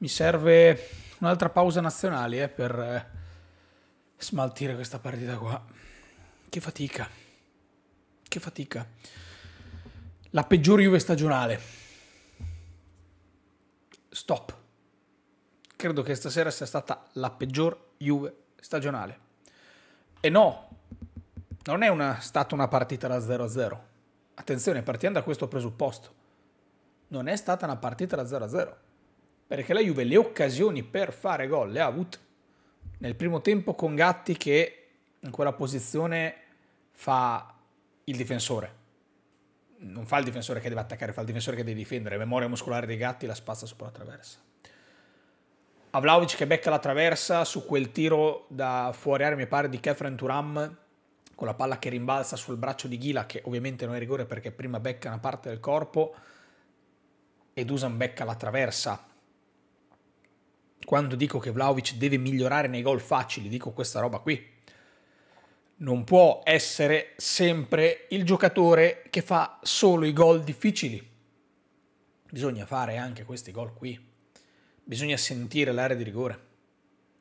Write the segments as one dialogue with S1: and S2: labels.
S1: Mi serve un'altra pausa nazionale eh, per eh, smaltire questa partita qua. Che fatica. Che fatica. La peggior Juve stagionale. Stop. Credo che stasera sia stata la peggior Juve stagionale. E no, non è una, stata una partita da 0-0. Attenzione, partiamo da questo presupposto. Non è stata una partita da 0-0 perché la Juve le occasioni per fare gol le ha avute nel primo tempo con Gatti che in quella posizione fa il difensore. Non fa il difensore che deve attaccare, fa il difensore che deve difendere. Memoria muscolare dei Gatti la spazza sopra la traversa. Avlaovic che becca la traversa su quel tiro da fuori aria, mi pare, di Kefren Turam con la palla che rimbalza sul braccio di Ghila, che ovviamente non è rigore perché prima becca una parte del corpo e Dusan becca la traversa quando dico che Vlaovic deve migliorare nei gol facili, dico questa roba qui. Non può essere sempre il giocatore che fa solo i gol difficili. Bisogna fare anche questi gol qui. Bisogna sentire l'area di rigore.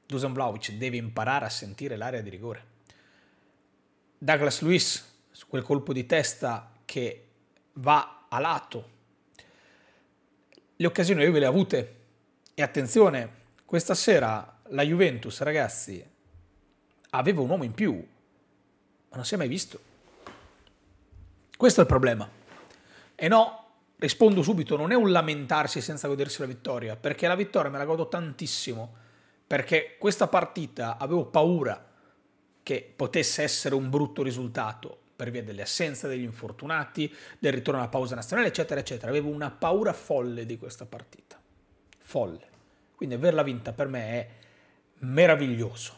S1: Dusan Vlaovic deve imparare a sentire l'area di rigore. Douglas Luiz, su quel colpo di testa che va a lato. Le occasioni io ve le ho avute. E attenzione, questa sera la Juventus, ragazzi, aveva un uomo in più, ma non si è mai visto. Questo è il problema. E no, rispondo subito, non è un lamentarsi senza godersi la vittoria, perché la vittoria me la godo tantissimo, perché questa partita avevo paura che potesse essere un brutto risultato per via delle assenze, degli infortunati, del ritorno alla pausa nazionale, eccetera, eccetera. Avevo una paura folle di questa partita. Folle. Quindi averla vinta per me è meraviglioso.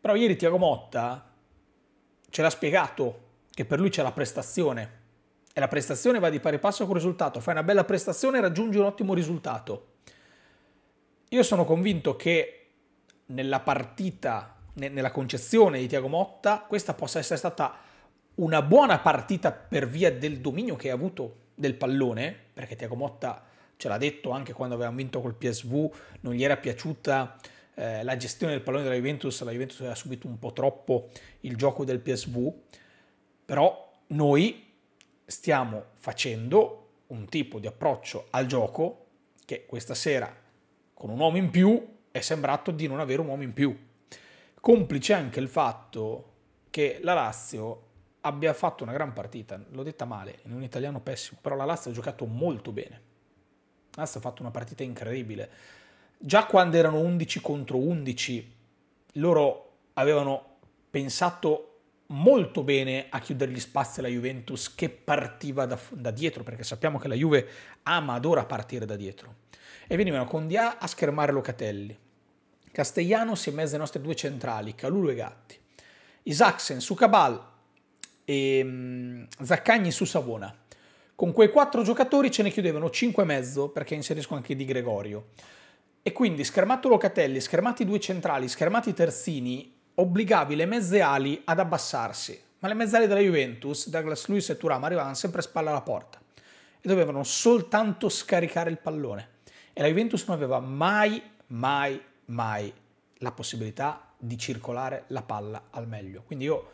S1: Però ieri Tiago Motta ce l'ha spiegato che per lui c'è la prestazione e la prestazione va di pari passo col risultato. Fai una bella prestazione e raggiungi un ottimo risultato. Io sono convinto che nella partita, nella concezione di Tiago Motta, questa possa essere stata una buona partita per via del dominio che ha avuto del pallone, perché Tiago Motta ce l'ha detto anche quando avevamo vinto col PSV, non gli era piaciuta eh, la gestione del pallone della Juventus, la Juventus aveva subito un po' troppo il gioco del PSV, però noi stiamo facendo un tipo di approccio al gioco che questa sera con un uomo in più è sembrato di non avere un uomo in più. Complice anche il fatto che la Lazio abbia fatto una gran partita, l'ho detta male, in un italiano pessimo, però la Lazio ha giocato molto bene Nast ha fatto una partita incredibile. Già quando erano 11 contro 11, loro avevano pensato molto bene a chiudere gli spazi alla Juventus che partiva da, da, dietro, perché sappiamo che la Juve ama, adora partire da dietro. E venivano con Dia a schermare Locatelli. Castellano si è mezzo ai nostri due centrali, Calulo e Gatti. Isaacsen su Cabal e mm, Zaccagni su Savona. Con quei quattro giocatori ce ne chiudevano cinque e mezzo, perché inserisco anche Di Gregorio. E quindi schermato Locatelli, schermati due centrali, schermati terzini, obbligavi le mezze ali ad abbassarsi. Ma le mezze ali della Juventus, Douglas Luiz e Turam, arrivavano sempre a spalla alla porta. E dovevano soltanto scaricare il pallone. E la Juventus non aveva mai, mai, mai la possibilità di circolare la palla al meglio. Quindi io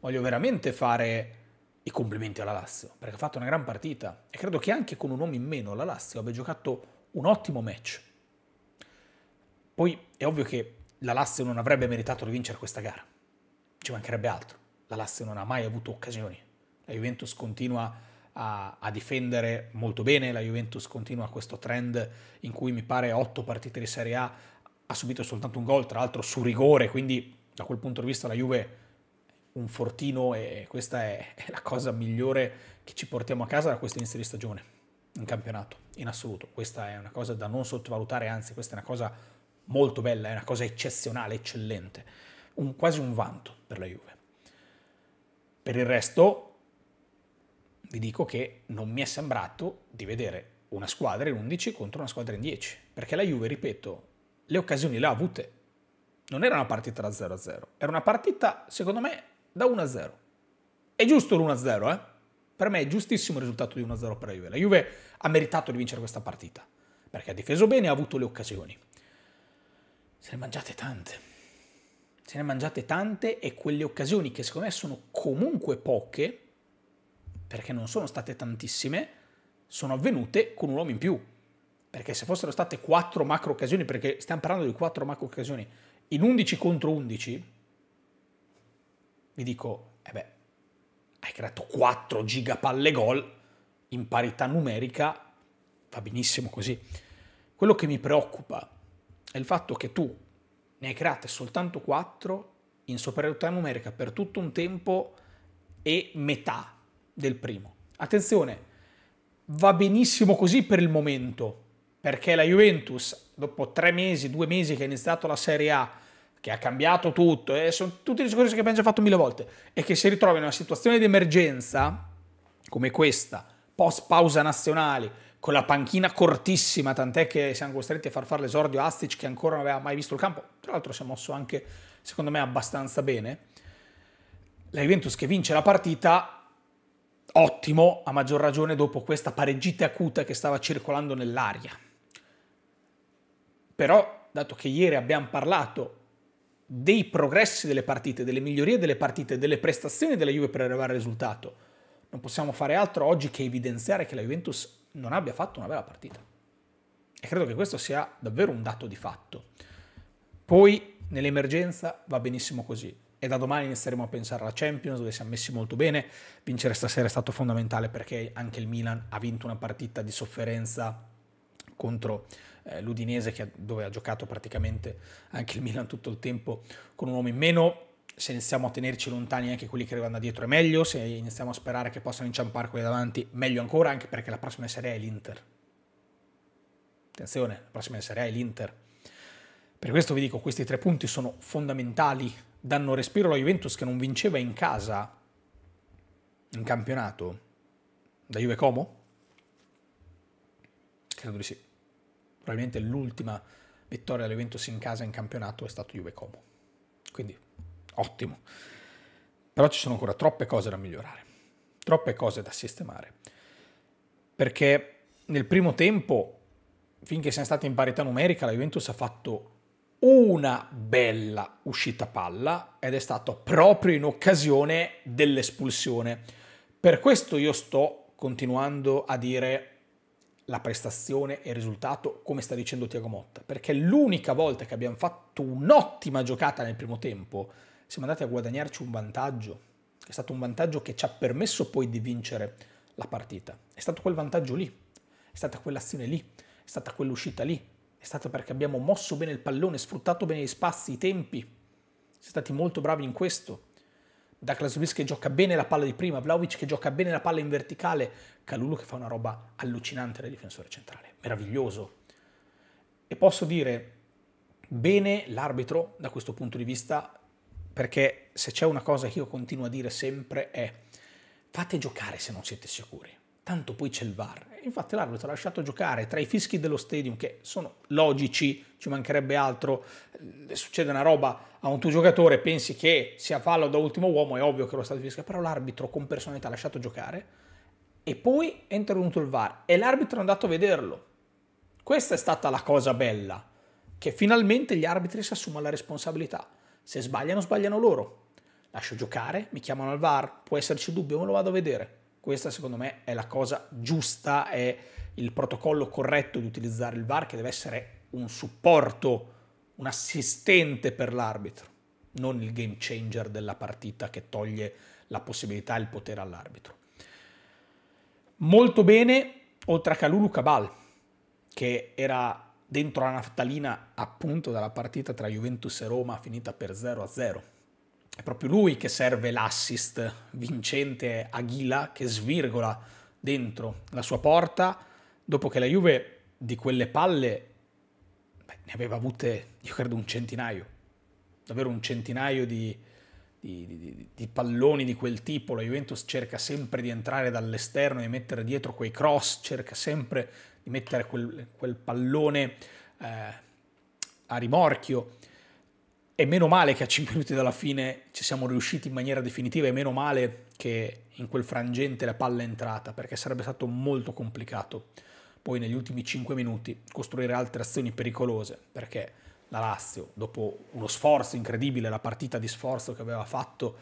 S1: voglio veramente fare i complimenti alla Lazio, perché ha fatto una gran partita e credo che anche con un uomo in meno la Lazio abbia giocato un ottimo match. Poi è ovvio che la Lazio non avrebbe meritato di vincere questa gara, ci mancherebbe altro, la Lazio non ha mai avuto occasioni, la Juventus continua a, a difendere molto bene, la Juventus continua questo trend in cui mi pare otto partite di Serie A ha subito soltanto un gol, tra l'altro su rigore, quindi da quel punto di vista la Juve un fortino e questa è, è la cosa migliore che ci portiamo a casa da questo inizio di stagione in campionato, in assoluto. Questa è una cosa da non sottovalutare, anzi questa è una cosa molto bella, è una cosa eccezionale, eccellente, un, quasi un vanto per la Juve. Per il resto vi dico che non mi è sembrato di vedere una squadra in 11 contro una squadra in 10, perché la Juve, ripeto, le occasioni le ha avute. Non era una partita da 0-0, era una partita, secondo me, da 1 a 0. È giusto l'1 a 0, eh? Per me è giustissimo il risultato di 1 a 0 per la Juve. La Juve ha meritato di vincere questa partita perché ha difeso bene e ha avuto le occasioni. Se ne mangiate tante. Se ne mangiate tante e quelle occasioni che secondo me sono comunque poche, perché non sono state tantissime, sono avvenute con un uomo in più. Perché se fossero state 4 macro occasioni, perché stiamo parlando di 4 macro occasioni, in 11 contro 11, vi dico, eh beh, hai creato 4 gigapalle gol in parità numerica, va benissimo così. Quello che mi preoccupa è il fatto che tu ne hai create soltanto 4 in superiorità numerica per tutto un tempo e metà del primo. Attenzione, va benissimo così per il momento, perché la Juventus, dopo tre mesi, due mesi che ha iniziato la Serie A, che ha cambiato tutto, eh, sono tutti discorsi che abbiamo già fatto mille volte, e che si ritrova in una situazione di emergenza come questa, post pausa nazionale, con la panchina cortissima, tant'è che siamo costretti a far fare l'esordio a Astic che ancora non aveva mai visto il campo, tra l'altro si è mosso anche, secondo me, abbastanza bene. La Juventus che vince la partita, ottimo, a maggior ragione dopo questa pareggita acuta che stava circolando nell'aria. Però, dato che ieri abbiamo parlato dei progressi delle partite, delle migliorie delle partite, delle prestazioni della Juve per arrivare al risultato, non possiamo fare altro oggi che evidenziare che la Juventus non abbia fatto una bella partita. E credo che questo sia davvero un dato di fatto. Poi nell'emergenza va benissimo così. E da domani inizieremo a pensare alla Champions, dove siamo messi molto bene. Vincere stasera è stato fondamentale perché anche il Milan ha vinto una partita di sofferenza contro eh, l'Udinese che, dove ha giocato praticamente anche il Milan tutto il tempo con un uomo in meno se iniziamo a tenerci lontani anche quelli che arrivano da dietro è meglio, se iniziamo a sperare che possano inciampare quelli davanti meglio ancora, anche perché la prossima serie è l'Inter. Attenzione, la prossima serie è l'Inter. Per questo vi dico, questi tre punti sono fondamentali, danno respiro alla Juventus che non vinceva in casa in campionato da Juve Como Credo di sì. Probabilmente l'ultima vittoria dell'Eventus in casa in campionato è stato Juve Como. Quindi, ottimo. Però ci sono ancora troppe cose da migliorare, troppe cose da sistemare. Perché nel primo tempo, finché siamo stati in parità numerica, la Juventus ha fatto una bella uscita palla ed è stato proprio in occasione dell'espulsione. Per questo io sto continuando a dire la prestazione e il risultato, come sta dicendo Tiago Motta, perché l'unica volta che abbiamo fatto un'ottima giocata nel primo tempo, siamo andati a guadagnarci un vantaggio, è stato un vantaggio che ci ha permesso poi di vincere la partita. È stato quel vantaggio lì, è stata quell'azione lì, è stata quell'uscita lì, è stato perché abbiamo mosso bene il pallone, sfruttato bene gli spazi, i tempi. Siete stati molto bravi in questo. Douglas Luiz che gioca bene la palla di prima, Vlaovic che gioca bene la palla in verticale, Calulu che fa una roba allucinante da difensore centrale, meraviglioso. E posso dire bene l'arbitro da questo punto di vista, perché se c'è una cosa che io continuo a dire sempre è fate giocare se non siete sicuri tanto poi c'è il VAR. infatti l'arbitro ha lasciato giocare tra i fischi dello stadium, che sono logici, ci mancherebbe altro, eh, succede una roba a un tuo giocatore, pensi che sia fallo da ultimo uomo, è ovvio che lo stato fischia, però l'arbitro con personalità ha lasciato giocare e poi è intervenuto il VAR e l'arbitro è andato a vederlo. Questa è stata la cosa bella, che finalmente gli arbitri si assumono la responsabilità. Se sbagliano, sbagliano loro. Lascio giocare, mi chiamano al VAR, può esserci dubbio, me lo vado a vedere questa secondo me è la cosa giusta, è il protocollo corretto di utilizzare il VAR che deve essere un supporto, un assistente per l'arbitro, non il game changer della partita che toglie la possibilità e il potere all'arbitro. Molto bene, oltre a Calulu Cabal, che era dentro la naftalina appunto dalla partita tra Juventus e Roma finita per 0 a 0 è proprio lui che serve l'assist vincente a Ghila che svirgola dentro la sua porta dopo che la Juve di quelle palle beh, ne aveva avute, io credo, un centinaio. Davvero un centinaio di, di, di, di, palloni di quel tipo. La Juventus cerca sempre di entrare dall'esterno e mettere dietro quei cross, cerca sempre di mettere quel, quel pallone eh, a rimorchio e meno male che a 5 minuti dalla fine ci siamo riusciti in maniera definitiva e meno male che in quel frangente la palla è entrata perché sarebbe stato molto complicato poi negli ultimi 5 minuti costruire altre azioni pericolose perché la Lazio dopo uno sforzo incredibile, la partita di sforzo che aveva fatto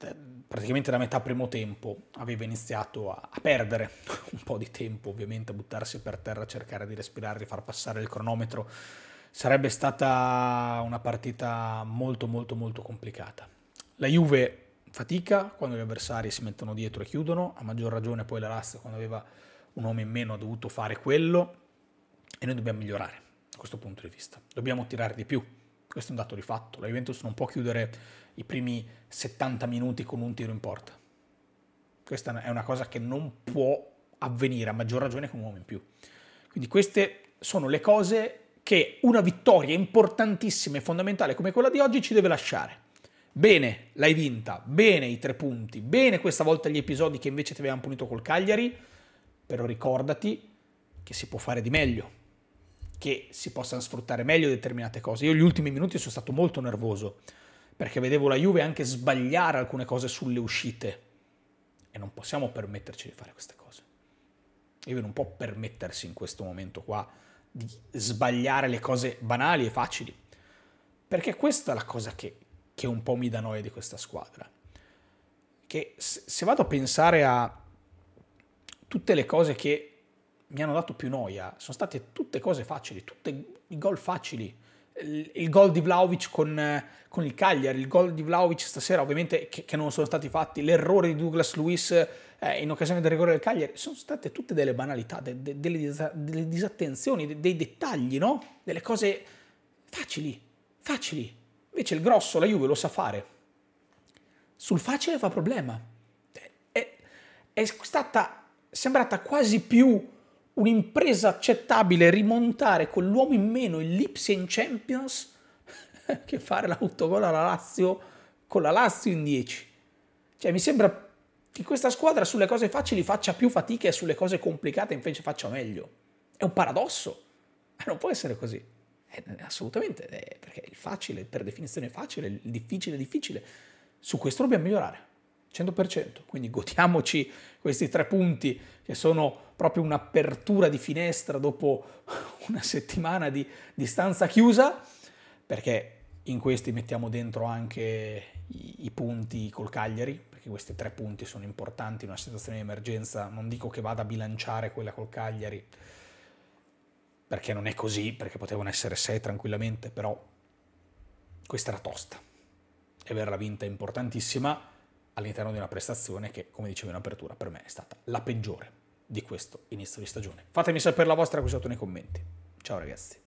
S1: eh, praticamente da metà primo tempo aveva iniziato a, a perdere un po' di tempo ovviamente a buttarsi per terra, a cercare di respirare, di far passare il cronometro sarebbe stata una partita molto molto molto complicata. La Juve fatica quando gli avversari si mettono dietro e chiudono, a maggior ragione poi la Lazio quando aveva un uomo in meno ha dovuto fare quello e noi dobbiamo migliorare da questo punto di vista. Dobbiamo tirare di più, questo è un dato di fatto. La Juventus non può chiudere i primi 70 minuti con un tiro in porta. Questa è una cosa che non può avvenire, a maggior ragione con un uomo in più. Quindi queste sono le cose che una vittoria importantissima e fondamentale come quella di oggi ci deve lasciare. Bene, l'hai vinta, bene i tre punti, bene questa volta gli episodi che invece ti avevano punito col Cagliari, però ricordati che si può fare di meglio, che si possano sfruttare meglio determinate cose. Io gli ultimi minuti sono stato molto nervoso perché vedevo la Juve anche sbagliare alcune cose sulle uscite e non possiamo permetterci di fare queste cose. La Juve non può permettersi in questo momento qua di sbagliare le cose banali e facili. Perché questa è la cosa che, che un po' mi dà noia di questa squadra. Che se vado a pensare a tutte le cose che mi hanno dato più noia, sono state tutte cose facili, tutti i gol facili il gol di Vlaovic con, con, il Cagliari, il gol di Vlaovic stasera ovviamente che, che non sono stati fatti, l'errore di Douglas Luis eh, in occasione del rigore del Cagliari, sono state tutte delle banalità, de, de, delle, disa, delle, disattenzioni, de, dei dettagli, no? delle cose facili, facili. Invece il grosso, la Juve lo sa fare. Sul facile fa problema. Eh, è, è stata sembrata quasi più un'impresa accettabile rimontare con l'uomo in meno il Lipsia in Champions che fare l'autogol alla Lazio con la Lazio in 10. Cioè mi sembra che questa squadra sulle cose facili faccia più fatica e sulle cose complicate invece faccia meglio. È un paradosso. Ma Non può essere così. Eh, eh assolutamente, eh, perché il facile per definizione è facile, il difficile è difficile. Su questo dobbiamo migliorare. 100%, quindi godiamoci questi tre punti che sono proprio un'apertura di finestra dopo una settimana di, distanza chiusa, perché in questi mettiamo dentro anche i, i punti col Cagliari, perché questi tre punti sono importanti in una situazione di emergenza, non dico che vada a bilanciare quella col Cagliari, perché non è così, perché potevano essere sei tranquillamente, però questa era tosta. E averla vinta è importantissima all'interno di una prestazione che, come dicevo in apertura, per me è stata la peggiore di questo inizio di stagione. Fatemi sapere la vostra qui sotto nei commenti. Ciao ragazzi.